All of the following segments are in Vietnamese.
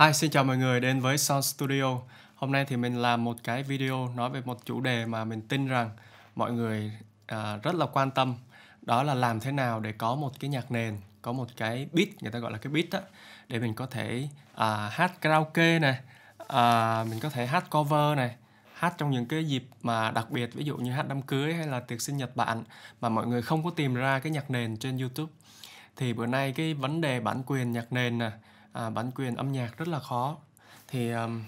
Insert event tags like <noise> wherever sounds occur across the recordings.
Hi, xin chào mọi người đến với Sound Studio. Hôm nay thì mình làm một cái video nói về một chủ đề mà mình tin rằng mọi người à, rất là quan tâm. Đó là làm thế nào để có một cái nhạc nền, có một cái beat, người ta gọi là cái beat á, để mình có thể à, hát karaoke này, à, mình có thể hát cover này, hát trong những cái dịp mà đặc biệt ví dụ như hát đám cưới hay là tiệc sinh nhật bạn mà mọi người không có tìm ra cái nhạc nền trên YouTube thì bữa nay cái vấn đề bản quyền nhạc nền nè à, à, bản quyền âm nhạc rất là khó thì um,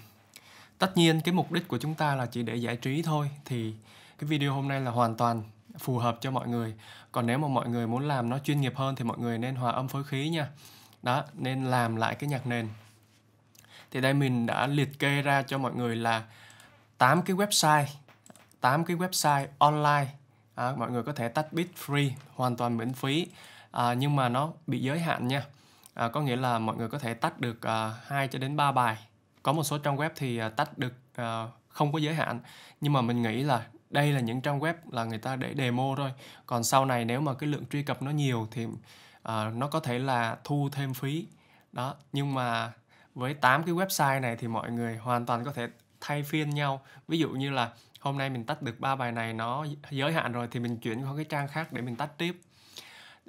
tất nhiên cái mục đích của chúng ta là chỉ để giải trí thôi thì cái video hôm nay là hoàn toàn phù hợp cho mọi người còn nếu mà mọi người muốn làm nó chuyên nghiệp hơn thì mọi người nên hòa âm phối khí nha đó nên làm lại cái nhạc nền thì đây mình đã liệt kê ra cho mọi người là 8 cái website 8 cái website online à, mọi người có thể tắt bit free hoàn toàn miễn phí à, nhưng mà nó bị giới hạn nha à, có nghĩa là mọi người có thể tách được à, 2 cho đến 3 bài có một số trang web thì à, tách được à, không có giới hạn nhưng mà mình nghĩ là đây là những trang web là người ta để demo thôi còn sau này nếu mà cái lượng truy cập nó nhiều thì à, nó có thể là thu thêm phí đó nhưng mà với 8 cái website này thì mọi người hoàn toàn có thể thay phiên nhau ví dụ như là hôm nay mình tách được ba bài này nó giới hạn rồi thì mình chuyển qua cái trang khác để mình tách tiếp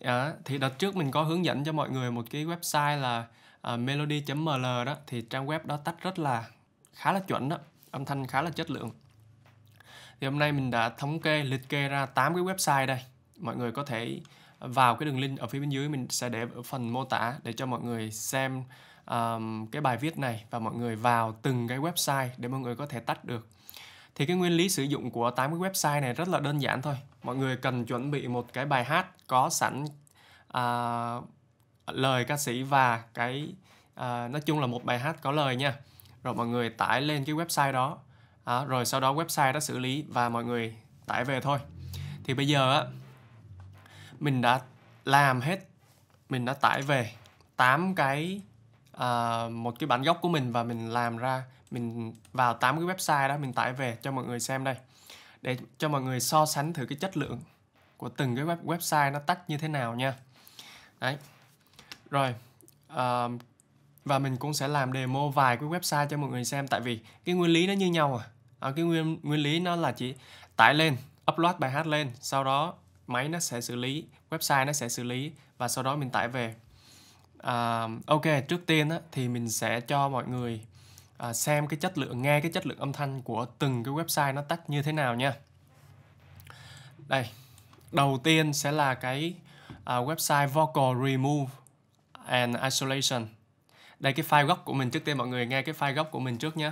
à, thì đợt trước mình có hướng dẫn cho mọi người một cái website là uh, à, melody.ml đó thì trang web đó tách rất là khá là chuẩn đó âm thanh khá là chất lượng thì hôm nay mình đã thống kê liệt kê ra 8 cái website đây mọi người có thể vào cái đường link ở phía bên dưới mình sẽ để ở phần mô tả để cho mọi người xem um, cái bài viết này và mọi người vào từng cái website để mọi người có thể tách được thì cái nguyên lý sử dụng của 80 website này rất là đơn giản thôi mọi người cần chuẩn bị một cái bài hát có sẵn à, lời ca sĩ và cái à, nói chung là một bài hát có lời nha rồi mọi người tải lên cái website đó à, rồi sau đó website đó xử lý và mọi người tải về thôi thì bây giờ á mình đã làm hết mình đã tải về 8 cái uh, một cái bản gốc của mình và mình làm ra mình vào tám cái website đó mình tải về cho mọi người xem đây để cho mọi người so sánh thử cái chất lượng của từng cái web, website nó tắt như thế nào nha đấy rồi uh, và mình cũng sẽ làm demo vài cái website cho mọi người xem tại vì cái nguyên lý nó như nhau à, à cái nguyên nguyên lý nó là chỉ tải lên upload bài hát lên sau đó máy nó sẽ xử lý website nó sẽ xử lý và sau đó mình tải về uh, ok trước tiên á, thì mình sẽ cho mọi người à, xem cái chất lượng nghe cái chất lượng âm thanh của từng cái website nó tách như thế nào nha đây đầu tiên sẽ là cái à, website vocal remove and isolation đây cái file gốc của mình trước tiên mọi người nghe cái file gốc của mình trước nhé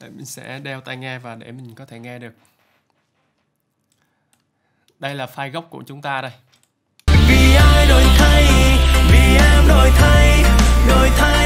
Đấy, mình sẽ đeo tai nghe và để mình có thể nghe được đây là file gốc của chúng ta đây vì ai đổi thay vì em đổi thay đổi thay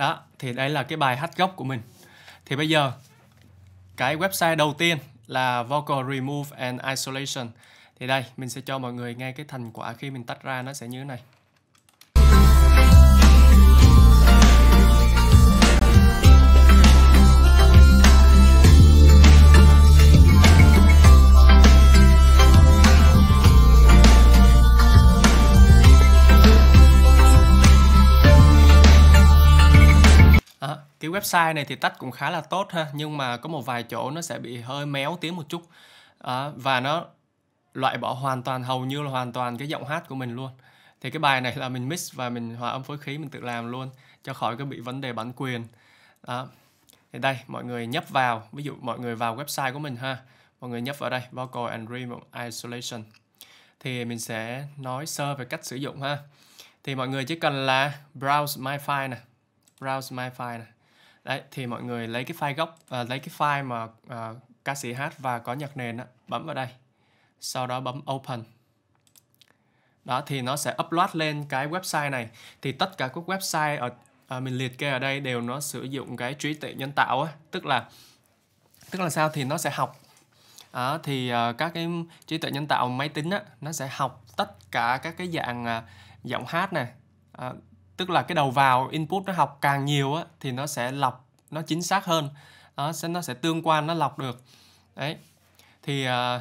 đó thì đây là cái bài hát gốc của mình thì bây giờ cái website đầu tiên là vocal remove and isolation thì đây mình sẽ cho mọi người nghe cái thành quả khi mình tách ra nó sẽ như thế này À, cái website này thì tách cũng khá là tốt ha, nhưng mà có một vài chỗ nó sẽ bị hơi méo tiếng một chút. À, và nó loại bỏ hoàn toàn hầu như là hoàn toàn cái giọng hát của mình luôn. Thì cái bài này là mình mix và mình hòa âm phối khí mình tự làm luôn cho khỏi cái bị vấn đề bản quyền. Đó. Ờ, thì đây, mọi người nhấp vào, ví dụ mọi người vào website của mình ha. Mọi người nhấp vào đây, Vocal and Rhythm Isolation. Thì mình sẽ nói sơ về cách sử dụng ha. Thì mọi người chỉ cần là browse my file này browse my file này đấy thì mọi người lấy cái file gốc à, lấy cái file mà à, ca sĩ hát và có nhạc nền đó, bấm vào đây sau đó bấm open đó thì nó sẽ upload lên cái website này thì tất cả các website ở à, mình liệt kê ở đây đều nó sử dụng cái trí tuệ nhân tạo á tức là tức là sao thì nó sẽ học à, thì à, các cái trí tuệ nhân tạo máy tính á nó sẽ học tất cả các cái dạng à, giọng hát này à, tức là cái đầu vào input nó học càng nhiều á, thì nó sẽ lọc nó chính xác hơn đó, sẽ, nó sẽ tương quan nó lọc được đấy thì à,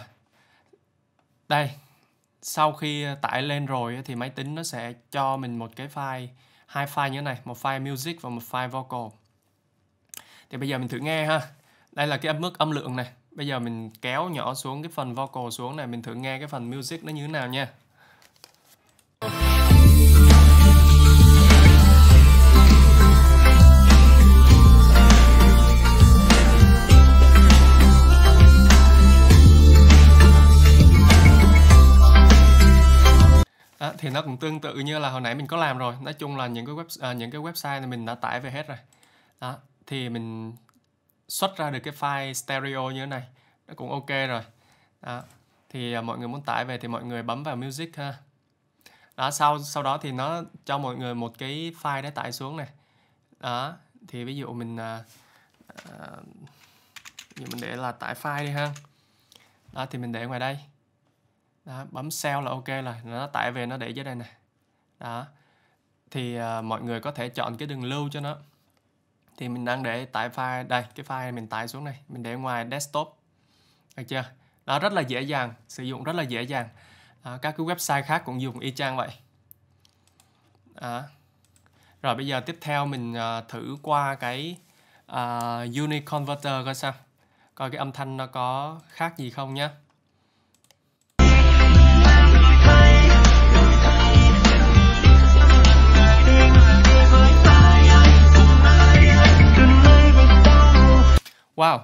đây sau khi tải lên rồi thì máy tính nó sẽ cho mình một cái file hai file như thế này một file music và một file vocal thì bây giờ mình thử nghe ha đây là cái âm mức âm lượng này bây giờ mình kéo nhỏ xuống cái phần vocal xuống này mình thử nghe cái phần music nó như thế nào nha À, thì nó cũng tương tự như là hồi nãy mình có làm rồi nói chung là những cái web à, những cái website này mình đã tải về hết rồi đó thì mình xuất ra được cái file stereo như thế này nó cũng ok rồi đó thì à, mọi người muốn tải về thì mọi người bấm vào music ha đó sau sau đó thì nó cho mọi người một cái file để tải xuống này đó thì ví dụ mình à, à, mình để là tải file đi ha đó thì mình để ngoài đây đó, bấm sell là ok rồi nó tải về nó để dưới đây này đó thì à, mọi người có thể chọn cái đường lưu cho nó thì mình đang để tải file đây cái file mình tải xuống này mình để ngoài desktop được chưa đó rất là dễ dàng sử dụng rất là dễ dàng à, các cái website khác cũng dùng y chang vậy đó rồi bây giờ tiếp theo mình à, thử qua cái à, uni converter coi sao coi cái âm thanh nó có khác gì không nhé Wow,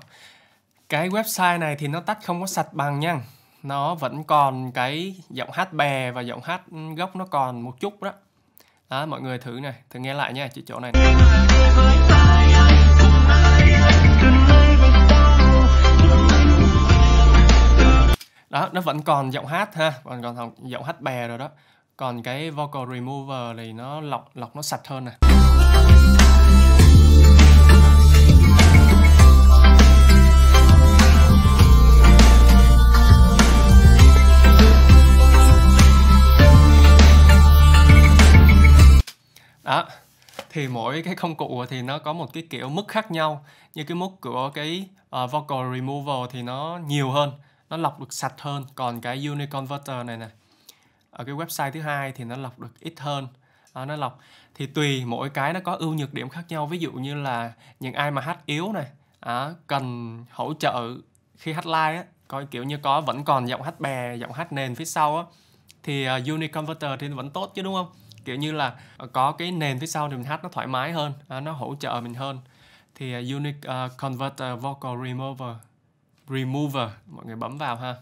cái website này thì nó tắt không có sạch bằng nha Nó vẫn còn cái giọng hát bè và giọng hát gốc nó còn một chút đó Đó, mọi người thử này, thử nghe lại nha, chỉ chỗ này, này. Đó, nó vẫn còn giọng hát ha, còn còn giọng hát bè rồi đó Còn cái vocal remover thì nó lọc lọc nó sạch hơn này thì mỗi cái công cụ thì nó có một cái kiểu mức khác nhau như cái mức của cái uh, vocal removal thì nó nhiều hơn nó lọc được sạch hơn còn cái uniconverter này này ở cái website thứ hai thì nó lọc được ít hơn à, nó lọc thì tùy mỗi cái nó có ưu nhược điểm khác nhau ví dụ như là những ai mà hát yếu này à, cần hỗ trợ khi hát live á coi kiểu như có vẫn còn giọng hát bè giọng hát nền phía sau á thì uh, ờ, uniconverter thì vẫn tốt chứ đúng không kiểu như là ờ, có cái nền phía sau thì mình hát nó thoải mái hơn à, nó hỗ trợ mình hơn thì à, Unique uh, à, Converter Vocal Remover Remover mọi người bấm vào ha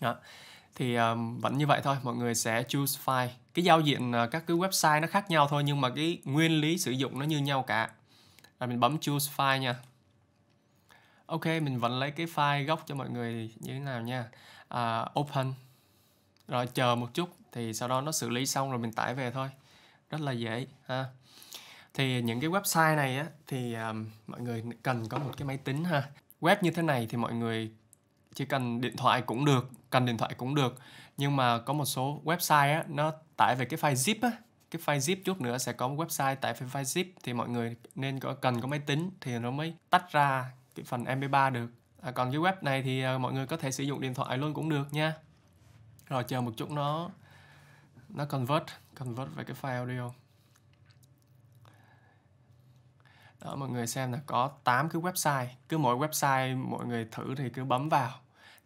đó. thì um, vẫn như vậy thôi mọi người sẽ choose file cái giao diện uh, các cái website nó khác nhau thôi nhưng mà cái nguyên lý sử dụng nó như nhau cả là mình bấm choose file nha ok mình vẫn lấy cái file gốc cho mọi người như thế nào nha uh, open rồi chờ một chút thì sau đó nó xử lý xong rồi mình tải về thôi rất là dễ ha thì những cái website này á thì um, mọi người cần có một cái máy tính ha web như thế này thì mọi người chỉ cần điện thoại cũng được cần điện thoại cũng được nhưng mà có một số website á nó tải về cái file zip á cái file zip chút nữa sẽ có một website tải về file zip thì mọi người nên có cần có máy tính thì nó mới tách ra cái phần mp3 được à, còn cái web này thì uh, mọi người có thể sử dụng điện thoại luôn cũng được nha rồi chờ một chút nó nó convert convert về cái file audio đó mọi người xem là có 8 cái website cứ mỗi website mọi người thử thì cứ bấm vào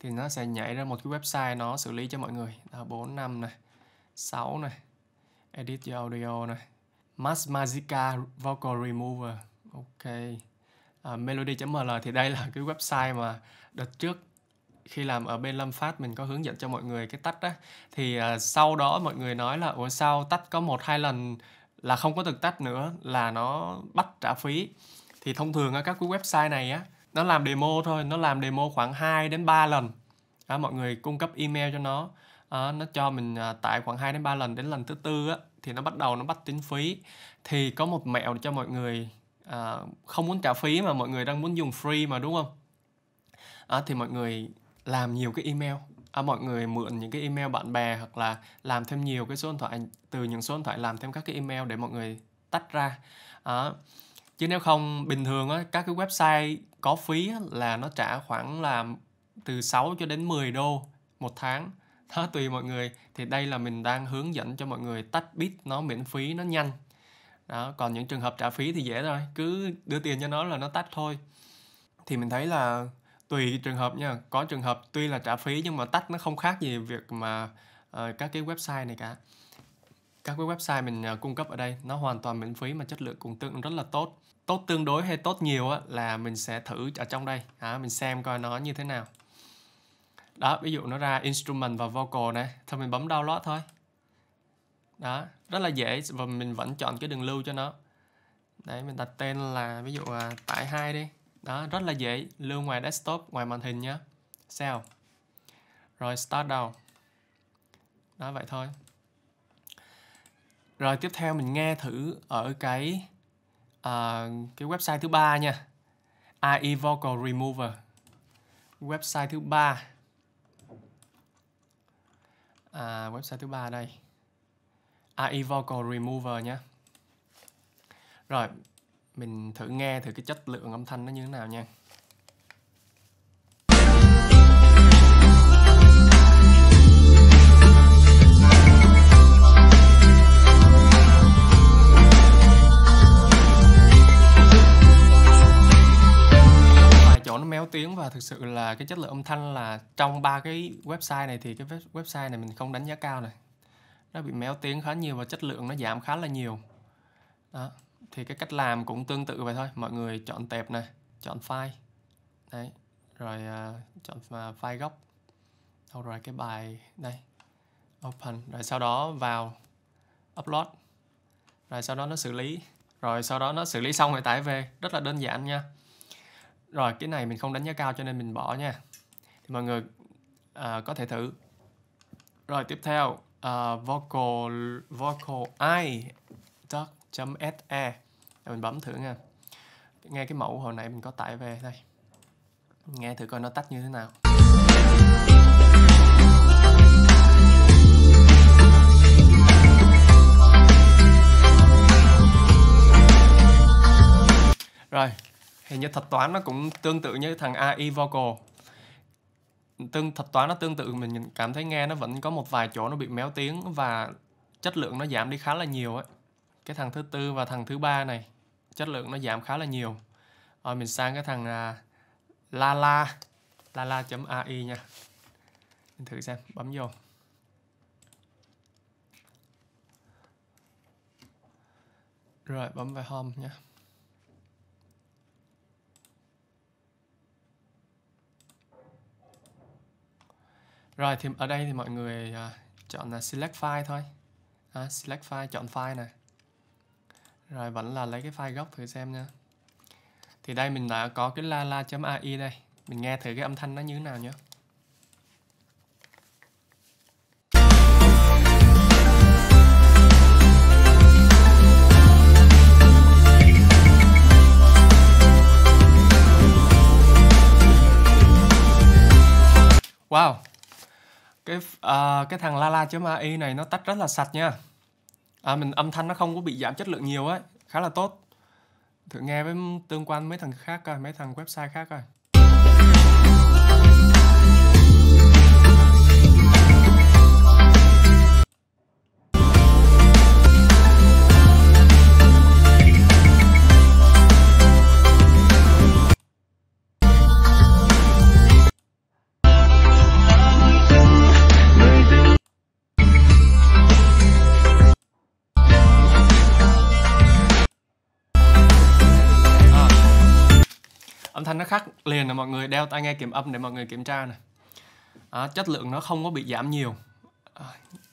thì nó sẽ nhảy ra một cái website nó xử lý cho mọi người đó, 4 5 này 6 này edit your audio này Mass Magica Vocal Remover ok à, melody.ml thì đây là cái website mà đợt trước khi làm ở bên Lâm Phát mình có hướng dẫn cho mọi người cái tách á thì uh, sau đó mọi người nói là ủa sao tách có một hai lần là không có được tách nữa là nó bắt trả phí thì thông thường ở các cái website này á nó làm demo thôi nó làm demo khoảng 2 đến 3 lần à, mọi người cung cấp email cho nó à, nó cho mình à, tải khoảng 2 đến 3 lần đến lần thứ tư á thì nó bắt đầu nó bắt tính phí thì có một mẹo cho mọi người à, không muốn trả phí mà mọi người đang muốn dùng free mà đúng không à, thì mọi người làm nhiều cái email à, mọi người mượn những cái email bạn bè hoặc là làm thêm nhiều cái số điện thoại từ những số điện thoại làm thêm các cái email để mọi người tách ra à, chứ nếu không bình thường á các cái website có phí á, là nó trả khoảng là từ 6 cho đến 10 đô một tháng đó tùy mọi người thì đây là mình đang hướng dẫn cho mọi người tách bit nó miễn phí nó nhanh đó còn những trường hợp trả phí thì dễ rồi cứ đưa tiền cho nó là nó tách thôi thì mình thấy là tùy trường hợp nha có trường hợp tuy là trả phí nhưng mà tách nó không khác gì việc mà uh, các cái website này cả các cái website mình uh, cung cấp ở đây nó hoàn toàn miễn phí mà chất lượng cũng tương rất là tốt tốt tương đối hay tốt nhiều á, là mình sẽ thử ở trong đây à, mình xem coi nó như thế nào đó ví dụ nó ra instrument và vocal này thôi mình bấm download thôi đó rất là dễ và mình vẫn chọn cái đường lưu cho nó đấy mình đặt tên là ví dụ là tải hai đi đó, rất là dễ, lưu ngoài desktop, ngoài màn hình nhé. Sao? Rồi start đầu Đó vậy thôi. Rồi tiếp theo mình nghe thử ở cái uh, cái website thứ ba nha. AI Vocal Remover. Website thứ ba. À, website thứ ba đây. AI Vocal Remover nhé. Rồi, mình thử nghe thử cái chất lượng âm thanh nó như thế nào nha méo tiếng và thực sự là cái chất lượng âm thanh là trong ba cái website này thì cái website này mình không đánh giá cao này nó bị méo tiếng khá nhiều và chất lượng nó giảm khá là nhiều đó thì cái cách làm cũng tương tự vậy thôi mọi người chọn tệp này chọn file đấy rồi uh, chọn uh, file gốc đâu rồi cái bài đây open rồi sau đó vào upload rồi sau đó nó xử lý rồi sau đó nó xử lý xong rồi tải về rất là đơn giản nha rồi cái này mình không đánh giá cao cho nên mình bỏ nha thì mọi người à, có thể thử rồi tiếp theo uh, vocal vocal i dot se để mình bấm thử nha nghe cái mẫu hồi nãy mình có tải về đây nghe thử coi nó tách như thế nào Rồi, hình như thuật toán nó cũng tương tự như thằng AI vocal. Tương thuật toán nó tương tự mình cảm thấy nghe nó vẫn có một vài chỗ nó bị méo tiếng và chất lượng nó giảm đi khá là nhiều ấy. Cái thằng thứ tư và thằng thứ ba này chất lượng nó giảm khá là nhiều rồi mình sang cái thằng à, lala lala.ai nha mình thử xem bấm vô rồi bấm vào home nha rồi thì ở đây thì mọi người à, chọn là select file thôi à, select file chọn file này rồi vẫn là lấy cái file gốc thử xem nha. Thì đây mình đã có cái lala.ai đây. Mình nghe thử cái âm thanh nó như thế nào nhé. Wow. Cái uh, cái thằng lala.ai này nó tách rất là sạch nha à, mình âm thanh nó không có bị giảm chất lượng nhiều ấy khá là tốt thử nghe với tương quan mấy thằng khác coi mấy thằng website khác coi nó khác liền là mọi người đeo tai nghe kiểm âm để mọi người kiểm tra này à, chất lượng nó không có bị giảm nhiều à,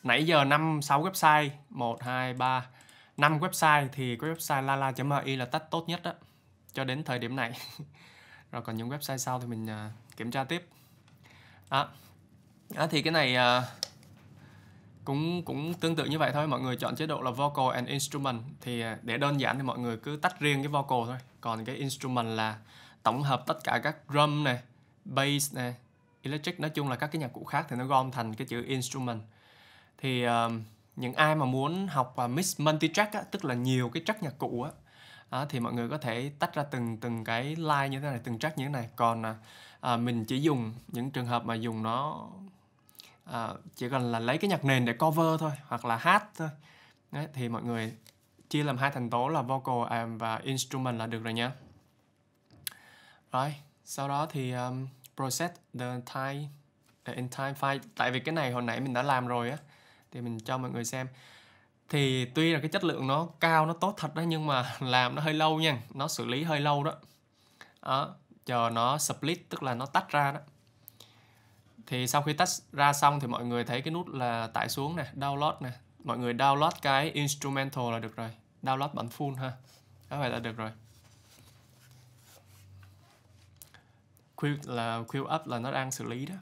nãy giờ 5 6 website 1 2 3 5 website thì cái website lala.mi là tách tốt nhất đó cho đến thời điểm này <laughs> rồi còn những website sau thì mình à, kiểm tra tiếp đó à, à, thì cái này à, cũng cũng tương tự như vậy thôi mọi người chọn chế độ là vocal and instrument thì à, để đơn giản thì mọi người cứ tách riêng cái vocal thôi còn cái instrument là tổng hợp tất cả các drum này bass này electric nói chung là các cái nhạc cụ khác thì nó gom thành cái chữ instrument thì uh, những ai mà muốn học và mix multi track á, tức là nhiều cái track nhạc cụ á, á thì mọi người có thể tách ra từng từng cái line như thế này từng track như thế này còn à, à, mình chỉ dùng những trường hợp mà dùng nó à, chỉ cần là lấy cái nhạc nền để cover thôi hoặc là hát thôi Đấy, thì mọi người chia làm hai thành tố là vocal à, và instrument là được rồi nhé rồi, sau đó thì um, process the time the entire file tại vì cái này hồi nãy mình đã làm rồi á thì mình cho mọi người xem thì tuy là cái chất lượng nó cao nó tốt thật đó nhưng mà <laughs> làm nó hơi lâu nha nó xử lý hơi lâu đó đó chờ nó split tức là nó tách ra đó thì sau khi tách ra xong thì mọi người thấy cái nút là tải xuống nè download nè mọi người download cái instrumental là được rồi download bản full ha đó vậy là được rồi queue là queue up là nó đang xử lý đó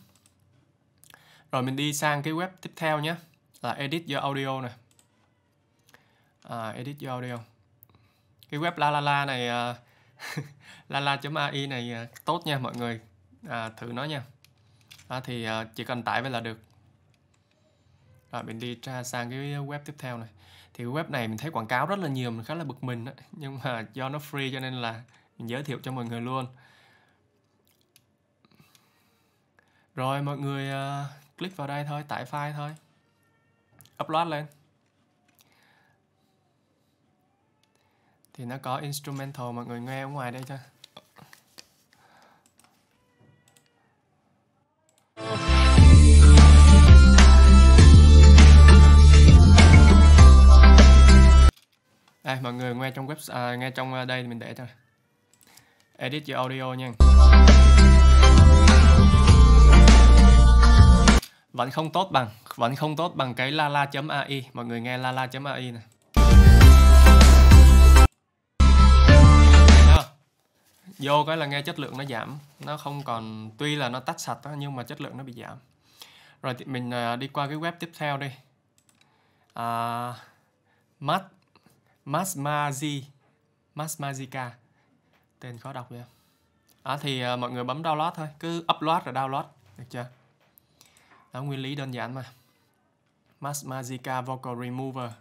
rồi mình đi sang cái web tiếp theo nhé là edit your audio này à, edit your audio cái web la la la này à, <laughs> la la.ai này à, tốt nha mọi người à, thử nó nha à, thì à, chỉ cần tải về là được rồi mình đi tra sang cái web tiếp theo này thì web này mình thấy quảng cáo rất là nhiều mình khá là bực mình đó. nhưng mà do nó free cho nên là mình giới thiệu cho mọi người luôn Rồi mọi người uh, click vào đây thôi, tải file thôi. Upload lên. Thì nó có instrumental mọi người nghe ở ngoài đây cho. Đây mọi người nghe trong web uh, nghe trong ờ, đây mình để cho. Edit your audio nha. vẫn không tốt bằng vẫn không tốt bằng cái lala.ai mọi người nghe lala.ai này vô cái là nghe chất lượng nó giảm nó không còn tuy là nó tách sạch đó, nhưng mà chất lượng nó bị giảm rồi thì mình à, đi qua cái web tiếp theo đi à, Mas Masmazi masmazika tên khó đọc vậy à, thì à, mọi người bấm download thôi cứ upload rồi download được chưa đó, nguyên lý đơn giản mà. Mask Magica Vocal Remover.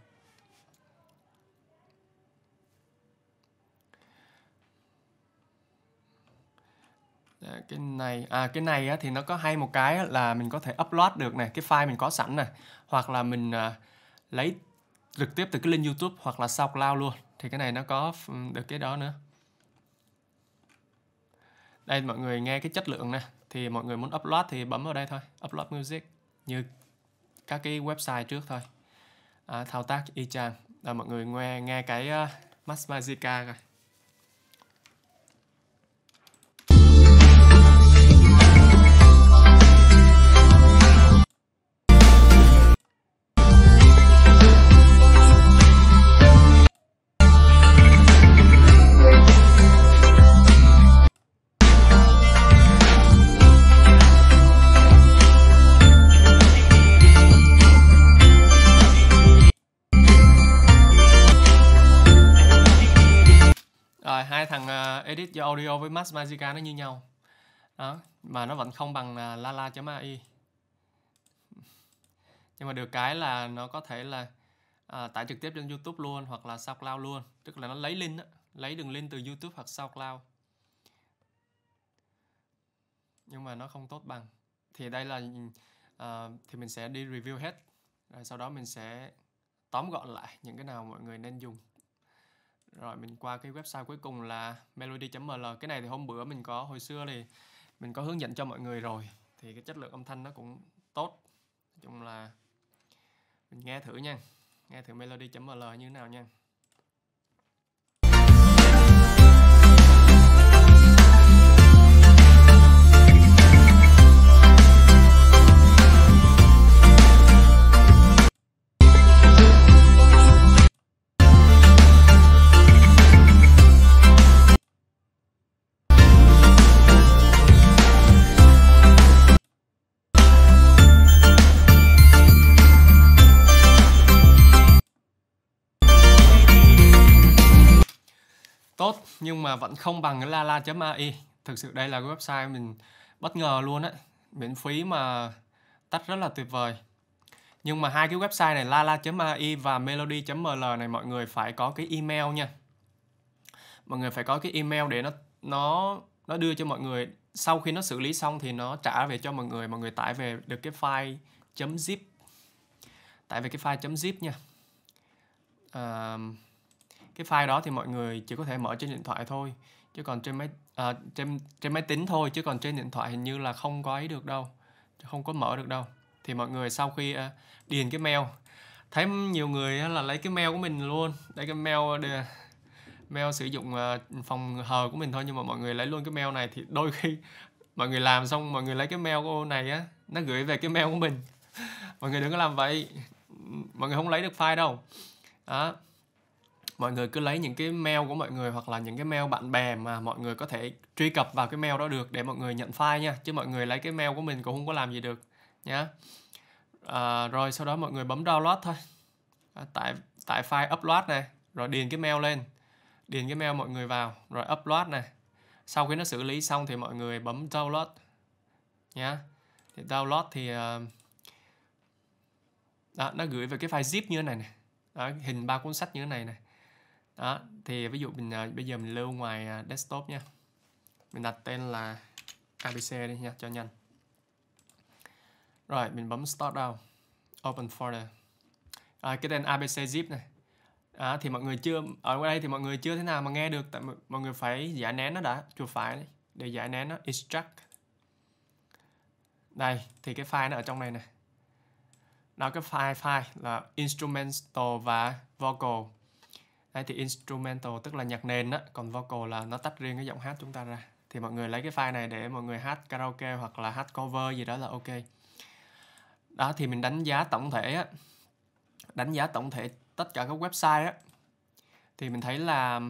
cái này à cái này á, thì nó có hay một cái là mình có thể upload được này cái file mình có sẵn này hoặc là mình à, lấy trực tiếp từ cái link YouTube hoặc là SoundCloud luôn thì cái này nó có ừ, được cái đó nữa đây mọi người nghe cái chất lượng này thì mọi người muốn upload thì bấm vào đây thôi upload music như các cái website trước thôi à, thao tác y chang là mọi người nghe nghe cái uh, Mass rồi edit cho audio với Max Magica nó như nhau đó mà nó vẫn không bằng à, lala.ai nhưng mà được cái là nó có thể là uh, tải trực tiếp trên YouTube luôn hoặc là SoundCloud luôn tức là nó lấy link đó, lấy đường link từ YouTube hoặc SoundCloud nhưng mà nó không tốt bằng thì đây là uh, thì mình sẽ đi review hết rồi sau đó mình sẽ tóm gọn lại những cái nào mọi người nên dùng rồi mình qua cái website cuối cùng là melody.ml. Cái này thì hôm bữa mình có hồi xưa thì mình có hướng dẫn cho mọi người rồi. Thì cái chất lượng âm thanh nó cũng tốt. Nói chung là mình nghe thử nha. Nghe thử melody.ml như thế nào nha. nhưng mà vẫn không bằng cái lala.ai thực sự đây là cái website mình bất ngờ luôn á miễn phí mà tắt rất là tuyệt vời nhưng mà hai cái website này lala.ai và melody.ml này mọi người phải có cái email nha mọi người phải có cái email để nó nó nó đưa cho mọi người sau khi nó xử lý xong thì nó trả về cho mọi người mọi người tải về được cái file .zip tải về cái file .zip nha um, cái file đó thì mọi người chỉ có thể mở trên điện thoại thôi chứ còn trên máy à, trên trên máy tính thôi chứ còn trên điện thoại hình như là không có ấy được đâu không có mở được đâu thì mọi người sau khi à, điền cái mail thấy nhiều người là lấy cái mail của mình luôn lấy cái mail để, mail sử dụng à, phòng hờ của mình thôi nhưng mà mọi người lấy luôn cái mail này thì đôi khi <laughs> mọi người làm xong mọi người lấy cái mail này á nó gửi về cái mail của mình <laughs> mọi người đừng có làm vậy mọi người không lấy được file đâu đó mọi người cứ lấy những cái mail của mọi người hoặc là những cái mail bạn bè mà mọi người có thể truy cập vào cái mail đó được để mọi người nhận file nha chứ mọi người lấy cái mail của mình cũng không có làm gì được nhá à, rồi sau đó mọi người bấm download thôi à, tại tại file upload này rồi điền cái mail lên điền cái mail mọi người vào rồi upload này sau khi nó xử lý xong thì mọi người bấm download nhá thì download thì uh, đó, nó gửi về cái file zip như thế này này đó, hình ba cuốn sách như thế này này đó thì ví dụ mình à, bây giờ mình lưu ngoài à, desktop nha mình đặt tên là abc đi nha cho nhanh rồi mình bấm start down open folder à, cái tên abc zip này à, thì mọi người chưa ở đây thì mọi người chưa thế nào mà nghe được tại mọi người phải giải nén nó đã chuột phải để giải nén nó extract đây thì cái file nó ở trong này nè nó cái file file là instrumental và vocal Đấy, thì instrumental tức là nhạc nền á, còn vocal là nó tách riêng cái giọng hát chúng ta ra. Thì mọi người lấy cái file này để mọi người hát karaoke hoặc là hát cover gì đó là ok. Đó thì mình đánh giá tổng thể á, đánh giá tổng thể tất cả các website á thì mình thấy là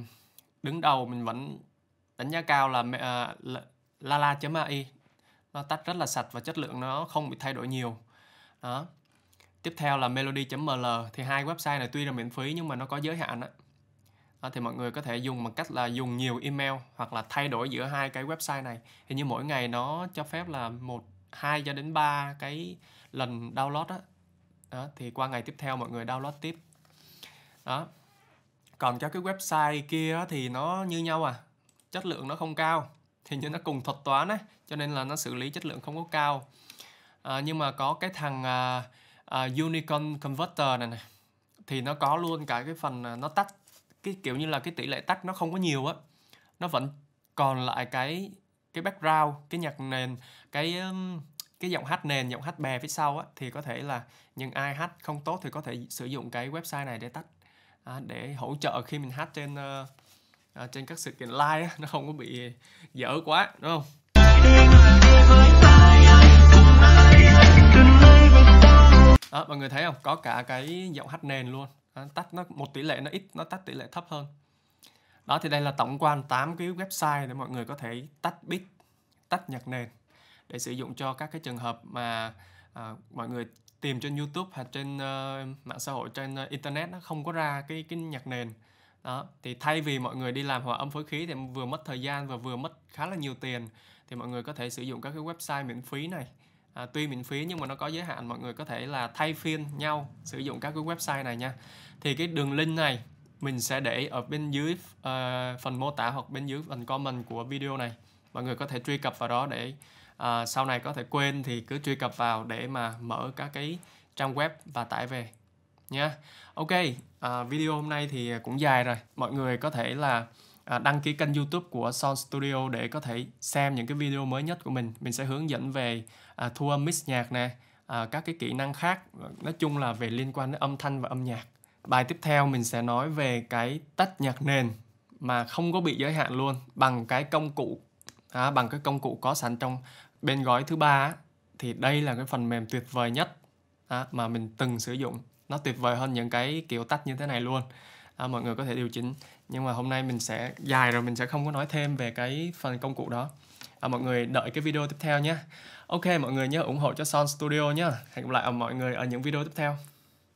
đứng đầu mình vẫn đánh giá cao là uh, à, lala.ai nó tách rất là sạch và chất lượng nó không bị thay đổi nhiều đó tiếp theo là melody.ml thì hai website này tuy là miễn phí nhưng mà nó có giới hạn á à, thì mọi người có thể dùng bằng cách là dùng nhiều email hoặc là thay đổi giữa hai cái website này thì như mỗi ngày nó cho phép là một hai cho đến ba cái lần download đó. đó thì qua ngày tiếp theo mọi người download tiếp đó còn cho cái website kia thì nó như nhau à chất lượng nó không cao thì như nó cùng thuật toán ấy cho nên là nó xử lý chất lượng không có cao à, nhưng mà có cái thằng à, à, unicorn converter này này thì nó có luôn cả cái phần à, nó tắt cái kiểu như là cái tỷ lệ tách nó không có nhiều á nó vẫn còn lại cái cái background cái nhạc nền cái cái giọng hát nền giọng hát bè phía sau á thì có thể là những ai hát không tốt thì có thể sử dụng cái website này để tách à, để hỗ trợ khi mình hát trên uh, trên các sự kiện live á, nó không có bị dở quá đúng không đó, mọi người thấy không có cả cái giọng hát nền luôn tắt nó một tỷ lệ nó ít nó tắt tỷ lệ thấp hơn đó thì đây là tổng quan 8 cái website để mọi người có thể tắt bit tắt nhạc nền để sử dụng cho các cái trường hợp mà à, mọi người tìm trên YouTube hoặc trên uh, mạng xã hội trên uh, internet nó không có ra cái cái nhạc nền đó thì thay vì mọi người đi làm hòa âm phối khí thì vừa mất thời gian và vừa mất khá là nhiều tiền thì mọi người có thể sử dụng các cái website miễn phí này à, tuy miễn phí nhưng mà nó có giới hạn mọi người có thể là thay phiên nhau sử dụng các cái website này nha thì cái đường link này mình sẽ để ở bên dưới uh, phần mô tả hoặc bên dưới phần comment của video này mọi người có thể truy cập vào đó để uh, sau này có thể quên thì cứ truy cập vào để mà mở các cái trang web và tải về nha ok uh, video hôm nay thì cũng dài rồi mọi người có thể là À, đăng ký kênh youtube của Sound Studio để có thể xem những cái video mới nhất của mình. Mình sẽ hướng dẫn về à, thu âm mix nhạc nè à, các cái kỹ năng khác nói chung là về liên quan đến âm thanh và âm nhạc bài tiếp theo mình sẽ nói về cái tách nhạc nền mà không có bị giới hạn luôn bằng cái công cụ à, bằng cái công cụ có sẵn trong bên gói thứ ba thì đây là cái phần mềm tuyệt vời nhất à, mà mình từng sử dụng nó tuyệt vời hơn những cái kiểu tách như thế này luôn à, mọi người có thể điều chỉnh nhưng mà hôm nay mình sẽ dài rồi mình sẽ không có nói thêm về cái phần công cụ đó à, mọi người đợi cái video tiếp theo nhé ok mọi người nhớ ủng hộ cho Son Studio nhé hẹn gặp lại mọi người ở những video tiếp theo